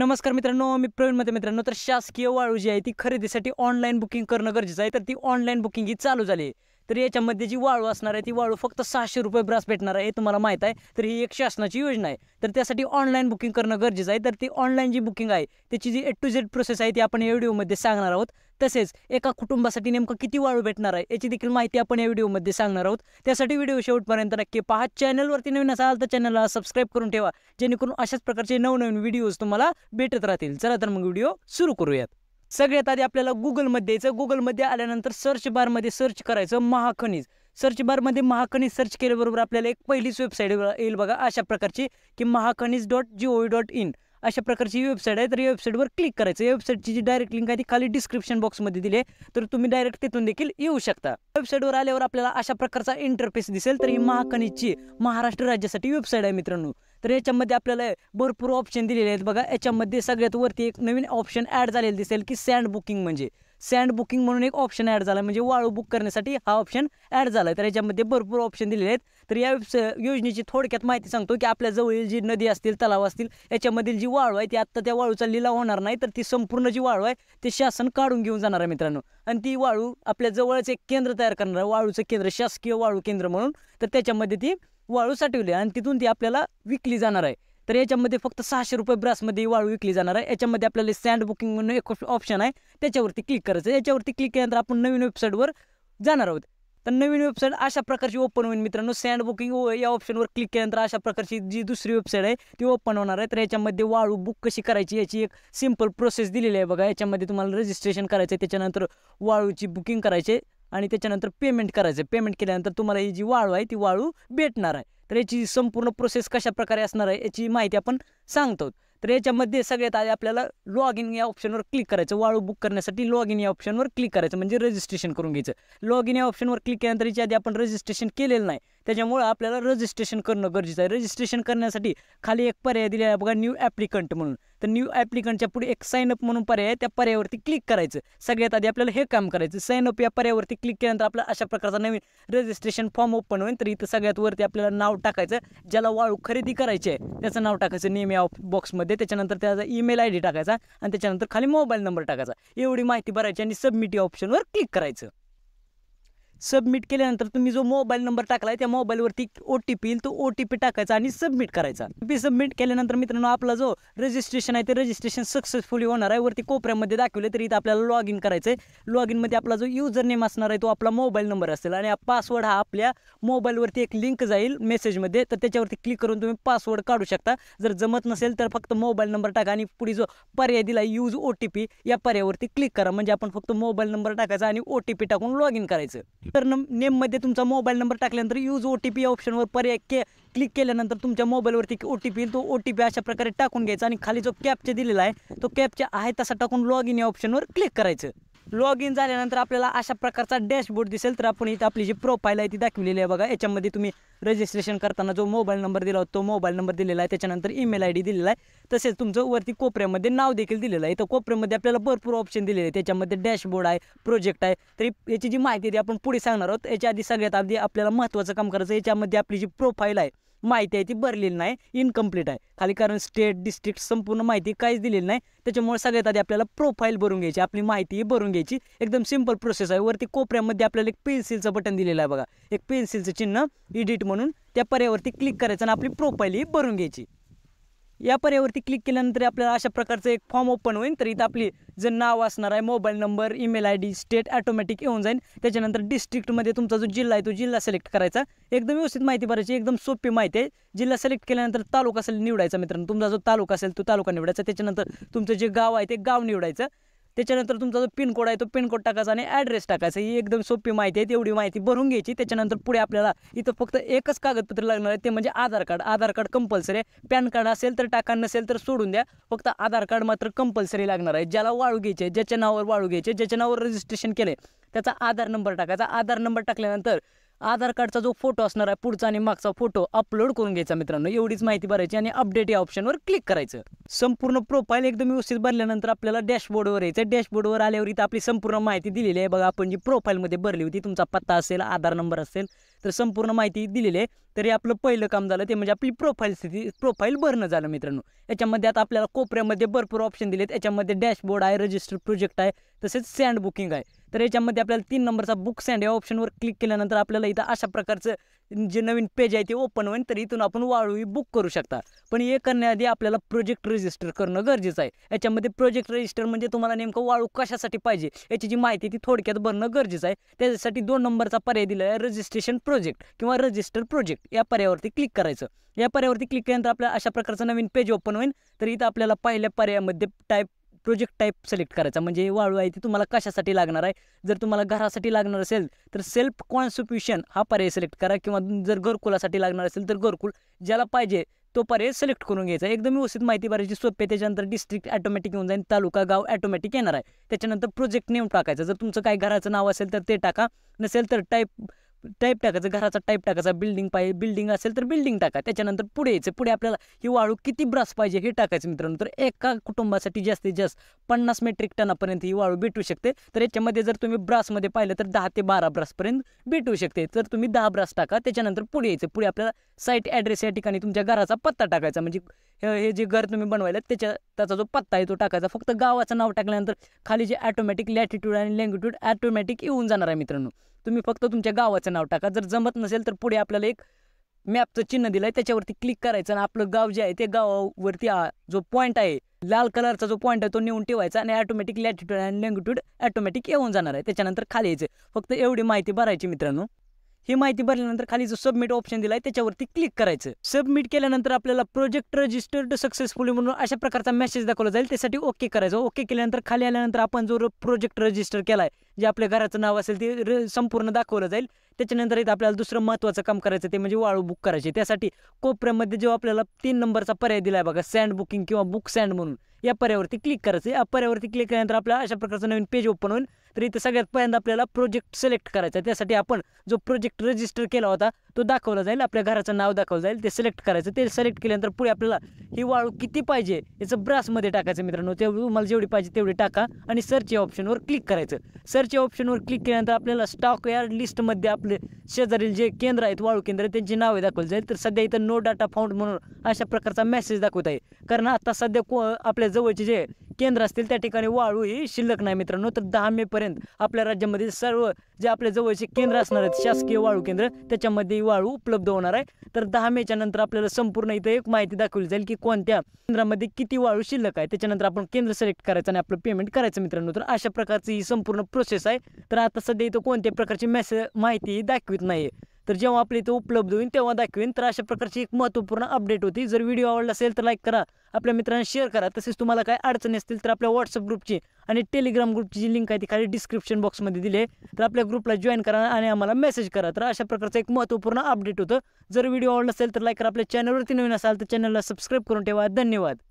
नमस्कार मित्रांनो मी प्रवीण मध्ये मित्रांनो तर शासकीय वाळू जी आहे ती खरेदीसाठी ऑनलाईन बुकिंग करणं गरजेचं आहे तर ती ऑनलाईन बुकिंग ही चालू झाली आहे तर याच्यामध्ये जी वाळू असणार आहे ती वाळू फक्त सहाशे रुपये ब्रास भेटणार आहे हे तुम्हाला माहीत आहे तर ही एक शासनाची योजना आहे तर त्यासाठी ऑनलाईन बुकिंग करणं गरजेचं आहे तर ती ऑनलाईन जी बुकिंग आहे त्याची जी ए टू झेड प्रोसेस आहे ती आपण या व्हिडिओमध्ये सांगणार आहोत तसेच एका कुटुंबासाठी नेमकं किती वाळू भेटणार आहे याची देखील माहिती आपण या व्हिडिओमध्ये सांगणार आहोत त्यासाठी व्हिडिओ शेवटपर्यंत नक्की पहा चॅनलवरती नवीन असाल तर चॅनलला सबस्क्राईब करून ठेवा जेणेकरून अशाच प्रकारचे नवनवीन व्हिडिओज तुम्हाला भेटत राहतील चला तर मग व्हिडिओ सुरू करूयात सगळ्यात आधी आपल्याला गुगलमध्ये यायचं गुगलमध्ये आल्यानंतर सर्च बारमध्ये सर्च करायचं महाखनिज सर्च बारमध्ये महाखनिज सर्च केल्याबरोबर आपल्याला एक पहिलीच वेबसाईट येईल बघा अशा प्रकारची की Mahakhanij dot G O dot in अशा प्रकारची वेबसाईट आहे तर या वेबसाईटवर क्लिक करायचं या वेबसाईटची जी डायरेक्ट लिंक आहे ती खाली डिस्क्रिप्शन बॉक्समध्ये दिली आहे तर तुम्ही डायरेक्ट तिथून देखील येऊ शकता वेबसाईटवर आल्यावर आपल्याला अशा प्रकारचा इंटरफेस दिसेल तर ही महाकणीची महाराष्ट्र राज्यासाठी वेबसाईट आहे मित्रांनो तर याच्यामध्ये आपल्याला भरपूर ऑप्शन दिलेले आहेत बघा याच्यामध्ये सगळ्यात वरती एक नवीन ऑप्शन ॲड झालेलं दिसेल की सँड बुकिंग म्हणजे सँड बुकिंग म्हणून एक ऑप्शन ॲड झाला म्हणजे वाळू बुक करण्यासाठी हा ऑप्शन ॲड झाला तर याच्यामध्ये भरपूर ऑप्शन दिलेले आहेत तर या योजनेची थोडक्यात माहिती सांगतो की आपल्या जवळील जी नदी असतील तलाव असतील याच्यामधील जी वाळू आहे ती आत्ता त्या वाळूचा लिलाव होणार नाही तर ती संपूर्ण जी वाळू आहे ते शासन काढून घेऊन जाणार आहे मित्रांनो आणि ती वाळू आपल्या जवळच एक केंद्र तयार करणार आहे वाळूचं केंद्र शासकीय वाळू केंद्र म्हणून तर त्याच्यामध्ये ती वाळू साठवली आणि तिथून ती आपल्याला विकली जाणार आहे तर याच्यामध्ये फक्त सहाशे रुपये ब्रासमध्ये वाळू विकली जाणार आहे याच्यामध्ये आपल्याला सँड बुकिंग म्हणून एक ऑप्शन आहे त्याच्यावरती क्लिक करायचं याच्यावरती क्लिक केल्यानंतर आपण नवीन वेबसाईटवर जाणार आहोत तर नवीन वेबसाईट अशा प्रकारची ओपन होईल मित्रांनो सँड बुकिंग हो- या ऑप्शनवर क्लिक केल्यानंतर अशा प्रकारची जी दुसरी वेबसाईट आहे ती ओपन होणार आहे तर याच्यामध्ये वाळू बुक कशी करायची याची एक सिम्पल प्रोसेस दिलेली आहे बघा याच्यामध्ये तुम्हाला रजिस्ट्रेशन करायचं आहे त्याच्यानंतर वाळूची बुकिंग करायचे आणि त्याच्यानंतर पेमेंट करायचं पेमेंट केल्यानंतर तुम्हाला ही जी वाळू आहे ती वाळू भेटणार आहे तर याची संपूर्ण प्रोसेस कशा प्रकारे असणार आहे याची माहिती आपण सांगतो तर याच्यामध्ये सगळ्यात आधी आपल्याला लॉग इन या ऑप्शनवर क्लिक करायचं वाळू बुक करण्यासाठी लॉग इन या ऑप्शनवर क्लिक करायचं म्हणजे रजिस्ट्रेशन करून घ्यायचं लॉग इन या ऑप्शनवर क्लिक केल्यानंतर याच्या आधी आपण रजिस्ट्रेशन केलेलं नाही त्याच्यामुळं आपल्याला रजिस्ट्रेशन करणं गरजेचं आहे रजिस्ट्रेशन करण्यासाठी खाली एक पर्याय दिलेला आहे बघा न्यू ॲप्लिकंट म्हणून तर न्यू ॲप्लिकंटच्या पुढे एक अप म्हणून पर्याय आहे त्या पर्यायावरती क्लिक करायचं सगळ्यात आधी आपल्याला हे काम करायचं अप या पर्यायावरती क्लिक केल्यानंतर आपला अशा प्रकारचा नवीन रजिस्ट्रेशन फॉर्म ओपन होईल तर इथं सगळ्यात वरती आपल्याला नाव टाकायचं ज्याला वाळू खरेदी करायची आहे त्याचं नाव टाकायचं नेम या बॉक्समध्ये त्याच्यानंतर त्याचा ईमेल आय डी टाकायचा आणि त्याच्यानंतर खाली मोबाईल नंबर टाकायचा एवढी माहिती भरायची आणि सबमिट या ऑप्शनवर क्लिक करायचं सबमिट केल्यानंतर तुम्ही जो मोबाईल नंबर टाकलाय त्या मोबाईलवरती ओ टी पी येईल तो ओ टी पी टाकायचा आणि सबमिट करायचा पी सबमिट केल्यानंतर मित्रांनो आपला जो रजिस्ट्रेशन आहे ते रजिस्ट्रेशन सक्सेसफुली होणार आहे वरती कोपऱ्यामध्ये दाखवले तरी इथं आपल्याला लॉग इन करायचं आहे लॉग इनमध्ये आपला जो युजर नेम असणार आहे तो आपला मोबाईल नंबर असेल आणि पासवर्ड हा आपल्या मोबाईलवरती एक लिंक जाईल मेसेजमध्ये तर त्याच्यावरती क्लिक करून तुम्ही पासवर्ड काढू शकता जर जमत नसेल तर फक्त मोबाईल नंबर टाका आणि पुढे जो पर्याय दिला यूज ओ टी पी या पर्यायावरती क्लिक करा म्हणजे आपण फक्त मोबाईल नंबर टाकायचा आणि ओ टी पी टाकून लॉग इन करायचं तर नेममध्ये तुमचा मोबाईल नंबर टाकल्यानंतर यूज ओ टी पी या ऑप्शनवर पर्याय क्लिक केल्यानंतर तुमच्या मोबाईलवरती ओ टी पी तो ओटीपी अशा प्रकारे टाकून घ्यायचा आणि खाली जो कॅपचे दिलेला आहे तो कॅपच्या आहे तसा टाकून लॉग इन या ऑप्शनवर क्लिक करायचं लॉग इन झाल्यानंतर आपल्याला अशा प्रकारचा डॅशबोर्ड दिसेल तर आपण इथं आपली जी प्रोफाईल आहे ती दाखवलेली आहे बघा याच्यामध्ये तुम्ही रजिस्ट्रेशन करताना जो मोबाईल नंबर दिला होता तो मोबाईल नंबर दिलेला आहे त्याच्यानंतर ईमेल आय डी दिलेला आहे तसेच तुमचं वरती कोपऱ्यामध्ये नाव देखील दिलेलं आहे तर कोपऱ्यामध्ये आपल्याला भरपूर ऑप्शन दिलेले आहे त्याच्यामध्ये डॅशबोर्ड आहे प्रोजेक्ट आहे तरी याची जी माहिती ती आपण पुढे सांगणार आहोत याच्या आधी सगळ्यात आधी आपल्याला महत्त्वाचं काम करायचं याच्यामध्ये आपली जी प्रोफाईल आहे माहिती आहे ती भरलेली नाही इनकम्प्लीट आहे खाली कारण स्टेट डिस्ट्रिक्ट संपूर्ण माहिती काहीच दिलेली नाही त्याच्यामुळे सगळ्यात आधी आपल्याला प्रोफाईल भरून घ्यायची आपली माहिती भरून घ्यायची एकदम सिंपल प्रोसेस आहे वरती कोपऱ्यामध्ये आपल्याला एक पेन्सिलचं बटन दिलेलं आहे बघा एक पेन्सिलचं चिन्ह एडिट म्हणून त्या पर्यावरती क्लिक करायचं आणि आपली प्रोफाईल ही भरून घ्यायची या पर्यावरती क्लिक केल्यानंतर आपल्याला अशा प्रकारचं एक फॉर्म ओपन होईल तर इथं आपली जे नाव असणार आहे mobile number email I D state automatic येऊन जाईल त्याच्यानंतर डिस्ट्रिक्टमध्ये तुमचा जो जिल्हा आहे तो जिल्हा सिलेक्ट करायचा एकदम व्यवस्थित माहिती भरायची एकदम सोपी माहिती आहे जिल्हा सिलेक्ट केल्यानंतर तालुका असेल निवडायचा मित्रांनो तुमचा जो तालुका असेल तो तालुका निवडायचा त्याच्यानंतर तुमचं जे गाव आहे ते गाव निवडायचं त्याच्यानंतर तुमचा जो पिनकोड आहे तो पिनकोड टाकायचा आणि ॲड्रेस टाकायचा ही एकदम सोपी माहिती आहे तेवढी माहिती भरून घ्यायची त्याच्यानंतर पुढे आपल्याला इथं फक्त एकच कागदपत्र लागणार आहे ते म्हणजे Aadhaar card Aadhaar card compulsory आहे पॅन कार्ड असेल तर टाका नसेल तर सोडून द्या फक्त आधार कार्ड मात्र कंपल्सरी लागणार आहे ज्याला वाळू घ्यायचे ज्याच्या नावावर वाळू घ्यायचे ज्याच्या नावावर रजिस्ट्रेशन आहे त्याचा आधार नंबर टाकायचा आधार नंबर टाकल्यानंतर आधार कार्डचा जो फोटो असणार आहे पुढचा आणि मागचा फोटो अपलोड करून घ्यायचा मित्रांनो एवढीच माहिती भरायची आणि अपडेट या ऑप्शनवर क्लिक करायचं संपूर्ण प्रोफाईल एकदम व्यवस्थित भरल्यानंतर आपल्याला डॅशबोर्डवर यायचं डॅशबोर्डवर आल्यावर इथं आपली संपूर्ण माहिती दिलेली आहे बघा आपण जी प्रोफाईलमध्ये भरली होती तुमचा पत्ता असेल आधार नंबर असेल तर संपूर्ण माहिती दिलेली आहे तरी आपलं पहिलं काम झालं ते म्हणजे आपली प्रोफाईल स्थिती प्रोफाईल भरणं झालं मित्रांनो याच्यामध्ये आता आपल्याला कोपऱ्यामध्ये भरपूर ऑप्शन दिलेत याच्यामध्ये डॅशबोर्ड आहे रजिस्टर प्रोजेक्ट आहे तसेच सँड बुकिंग आहे तर याच्यामध्ये आपल्याला तीन नंबरचा बुक सँड या ऑप्शनवर क्लिक केल्यानंतर आपल्याला इथं अशा प्रकारचं जे नवीन पेज आहे ते ओपन होईल तर इथून आपण वाळूही बुक करू शकता पण हे करण्याआधी आपल्याला प्रोजेक्ट रजिस्टर करणं गरजेचं आहे याच्यामध्ये प्रोजेक्ट रजिस्टर म्हणजे तुम्हाला नेमकं वाळू कशासाठी पाहिजे याची जी माहिती ती थोडक्यात भरणं गरजेचं आहे त्याच्यासाठी दोन नंबरचा पर्याय दिला आहे रजिस्ट्रेशन प्रोजेक्ट किंवा रजिस्टर प्रोजेक्ट या पर्यायावरती क्लिक करायचं या पर्यायावरती क्लिक केल्यानंतर आपल्याला अशा प्रकारचं नवीन पेज ओपन होईल तर इथं आपल्याला पहिल्या पर्यायामध्ये टाईप प्रोजेक्ट टाईप सिलेक्ट करायचा म्हणजे वाळू आहे ती तुम्हाला कशासाठी लागणार आहे जर तुम्हाला घरासाठी लागणार असेल तर सेल्फ कॉन्स्टिट्युशन हा पर्याय सिलेक्ट करा किंवा जर घरकुलासाठी लागणार असेल तर घरकुल ज्याला पाहिजे तो पर्याय सिलेक्ट करून घ्यायचा एकदम व्यवस्थित माहिती भरायची सोपे त्याच्यानंतर डिस्ट्रिक्ट ॲटोमॅटिक येऊन जाईल तालुका गाव ॲटोमॅटिक येणार आहे त्याच्यानंतर प्रोजेक्ट नेम टाकायचा जर तुमचं काही घराचं नाव असेल तर ते टाका नसेल तर टाईप टाईप टाकायचं घराचा टाईप टाकायचा बिल्डिंग पाहिजे बिल्डिंग असेल तर बिल्डिंग टाका त्याच्यानंतर पुढे यायचं पुढे आपल्याला ही वाळू किती ब्रास पाहिजे हे टाकायचं मित्रांनो तर एका कुटुंबासाठी जास्तीत जास्त पन्नास मेट्रिक टनापर्यंत ही वाळू भेटू शकते तर याच्यामध्ये जर तुम्ही ब्रासमध्ये पाहिलं तर दहा ते बारा ब्रासपर्यंत भेटू शकते तर तुम्ही दहा ब्रास टाका त्याच्यानंतर पुढे यायचं पुढे आपल्याला साईट ॲड्रेस या ठिकाणी तुमच्या घराचा पत्ता टाकायचा म्हणजे हे जे घर तुम्ही बनवायला त्याच्या त्याचा जो पत्ता आहे तो टाकायचा फक्त गावाचं नाव टाकल्यानंतर खाली जे ॲटोमॅटिक लॅटिट्यूड आणि लँगिट्यूड ॲटोमॅटिक येऊन जाणार आहे मित्रांनो तुम्ही फक्त तुमच्या गावाचं नाव टाका जर जमत नसेल तर पुढे आपल्याला एक मॅपचं चिन्ह दिलं आहे त्याच्यावरती क्लिक करायचं आणि आपलं गाव जे आहे ते गावावरती जो पॉईंट आहे लाल कलरचा जो पॉईंट आहे तो नेऊन ठेवायचा आणि ॲटोमॅटिक लॅटिट्यूड आणि लँगिट्यूड ॲटोमॅटिक येऊन जाणार आहे त्याच्यानंतर खाली यायचं फक्त एवढी माहिती भरायची मित्रांनो ही माहिती भरल्यानंतर खाली जो सबमिट ऑप्शन दिलाय त्याच्यावरती क्लिक करायचं सबमिट केल्यानंतर आपल्याला प्रोजेक्ट रजिस्टर्ड सक्सेसफुली म्हणून अशा प्रकारचा मेसेज दाखवला जाईल त्यासाठी ओके करायचं ओके केल्यानंतर खाली आल्यानंतर आपण जो प्रोजेक्ट रजिस्टर केलाय जे आपल्या घराचं नाव असेल ते संपूर्ण दाखवलं जाईल त्याच्यानंतर इथं आपल्याला दुसरं महत्त्वाचं काम करायचं ते म्हणजे वाळू बुक करायचे त्यासाठी कोपऱ्यामध्ये जो आपल्याला तीन नंबरचा पर्याय दिलाय बघा सँड बुकिंग किंवा बुक सँड म्हणून या पर्यावरती क्लिक करायचं या पर्यावरती क्लिक केल्यानंतर आपल्याला अशा प्रकारचं नवीन पेज ओपन होईल तर इथं सगळ्यात पहिल्यांदा आपल्याला प्रोजेक्ट सिलेक्ट करायचा त्यासाठी आपण जो प्रोजेक्ट रजिस्टर केला होता तो दाखवला जाईल आपल्या घराचं नाव दाखवलं जाईल ते सिलेक्ट करायचं ते सिलेक्ट केल्यानंतर पुढे आपल्याला ही वाळू किती पाहिजे याचं ब्रासमध्ये टाकायचं मित्रांनो ते तुम्हाला जेवढी पाहिजे तेवढी टाका आणि सर्च या ऑप्शनवर क्लिक करायचं सर्च या ऑप्शनवर क्लिक केल्यानंतर आपल्याला स्टॉक यार्ड लिस्टमध्ये आपले शेजारील जे केंद्र आहेत वाळू केंद्र त्यांची नावे दाखवली जाईल तर सध्या इथं नो डाटा फाउंड म्हणून अशा प्रकारचा मेसेज दाखवत आहे कारण आता सध्या को आपल्या जवळचे जे केंद्र असतील त्या ठिकाणी वाळू ही शिल्लक नाही मित्रांनो तर दहा मे पर्यंत आपल्या राज्यामध्ये सर्व जे आपल्या जवळचे केंद्र असणार आहेत शासकीय वाळू केंद्र त्याच्यामध्ये वाळू उपलब्ध होणार आहे तर दहा मेच्या नंतर आपल्याला संपूर्ण इथं एक माहिती दाखवली जाईल की कोणत्या केंद्रामध्ये किती वाळू शिल्लक आहे त्याच्यानंतर आपण केंद्र सिलेक्ट करायचं आणि आपलं पेमेंट करायचं मित्रांनो तर अशा प्रकारची ही संपूर्ण प्रोसेस आहे तर आता सध्या इथं कोणत्या प्रकारची मेसेज माहिती दाखवित नाही तर जेव्हा आपल्या इथे उपलब्ध होईल तेव्हा दाखवेन तर अशा प्रकारची एक महत्त्वपूर्ण अपडेट होती जर व्हिडिओ आवडला असेल तर लाईक करा आपल्या मित्रांना शेअर करा तसेच तुम्हाला काय अडचणी असतील तर आपल्या व्हॉट्सअप ग्रुपची आणि टेलिग्राम ग्रुपची जी लिंक आहे ती खाली डिस्क्रिप्शन बॉक्समध्ये दिली आहे तर आपल्या ग्रुपला जॉईन करा आणि आम्हाला मेसेज करा तर अशा प्रकारचं एक महत्त्वपूर्ण अपडेट होतं जर व्हिडिओ आवडला असेल तर लाईक करा आपल्या चॅनलवरती नवीन असाल तर चॅनलला सबस्क्राईब करून ठेवा धन्यवाद